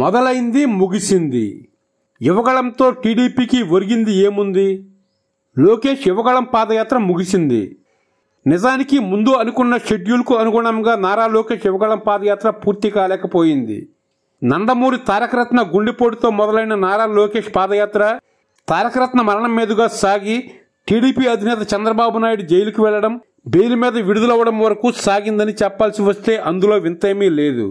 మొదలైంది ముగిసింది యువగళంతో టీడీపీకి ఒరిగింది ఏముంది లోకేష్ యువగళం పాదయాత్ర ముగిసింది నిజానికి ముందు అనుకున్న షెడ్యూల్కు అనుగుణంగా నారా లోకేష్ యువగళం పాదయాత్ర పూర్తి కాలేకపోయింది నందమూరి తారకరత్న గుండెపోటుతో మొదలైన నారా లోకేష్ పాదయాత్ర తారకరత్న మరణం మీదుగా సాగి టీడీపీ అధినేత చంద్రబాబు నాయుడు జైలుకు వెళ్లడం బెయిల్ మీద విడుదలవ్వడం వరకు సాగిందని చెప్పాల్సి వస్తే అందులో వింతేమీ లేదు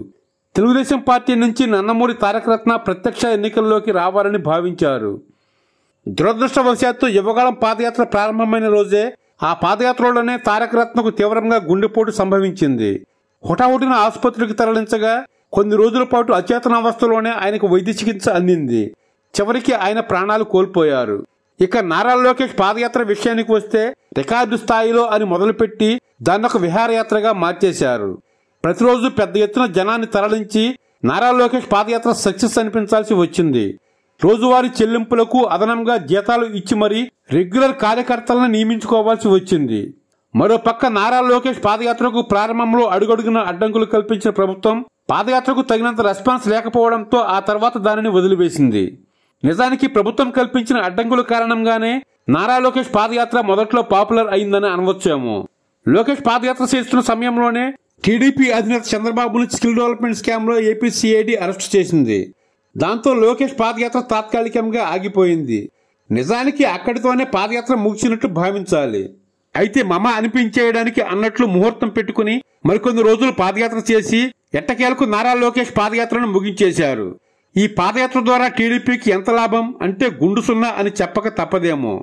తెలుగుదేశం పార్టీ నుంచి నన్నమూరి తారక రత్న ప్రత్యక్ష ఎన్నికల్లోకి రావాలని భావించారు దురదృష్టవశాత్తు యువగాలం పాదయాత్ర ప్రారంభమైన రోజే ఆ పాదయాత్రలోనే తారకరత్నకు తీవ్రంగా గుండెపోటు సంభవించింది హుటాహుటిన ఆసుపత్రికి తరలించగా కొన్ని రోజుల పాటు అచేతన అవస్థలోనే ఆయనకు వైద్య చికిత్స అందింది చివరికి ఆయన ప్రాణాలు కోల్పోయారు ఇక నారా లోకేష్ పాదయాత్ర విషయానికి వస్తే రికార్డు స్థాయిలో అని మొదలుపెట్టి దాన్ని ఒక విహారయాత్రగా మార్చేశారు ప్రతిరోజు పెద్ద ఎత్తున జనాన్ని తరలించి నారా లోకేష్ పాదయాత్ర సక్సెస్ అనిపించాల్సి వచ్చింది రోజువారీ చెల్లింపులకు అదనంగా జీతాలు ఇచ్చి మరీ రెగ్యులర్ కార్యకర్తలను నియమించుకోవాల్సి వచ్చింది మరోపక్క నారా లోకేష్ పాదయాత్రకు ప్రారంభంలో అడుగడుగున అడ్డంకులు కల్పించిన ప్రభుత్వం పాదయాత్రకు తగినంత రెస్పాన్స్ లేకపోవడంతో ఆ తర్వాత దానిని వదిలివేసింది నిజానికి ప్రభుత్వం కల్పించిన అడ్డంకుల కారణంగానే నారా లోకేష్ పాదయాత్ర మొదట్లో పాపులర్ అయిందని అనవచ్చాము లోకేష్ పాదయాత్ర చేస్తున్న సమయంలోనే టీడీపీ అధినేత చంద్రబాబును స్కిల్ డెవలప్మెంట్ స్కామ్లో ఏపీ సిఐడి అరెస్ట్ చేసింది దాంతో లోకేష్ పాదయాత్ర తాత్కాలికంగా ఆగిపోయింది నిజానికి అక్కడితోనే పాదయాత్ర ముగిసినట్టు భావించాలి అయితే మమ అనిపించేయడానికి అన్నట్లు ముహూర్తం పెట్టుకుని మరికొన్ని రోజులు పాదయాత్ర చేసి ఎట్టకేలకు నారా లోకేష్ పాదయాత్రను ముగించేశారు ఈ పాదయాత్ర ద్వారా టీడీపీకి ఎంత లాభం అంటే గుండు సున్నా అని చెప్పక తప్పదేమో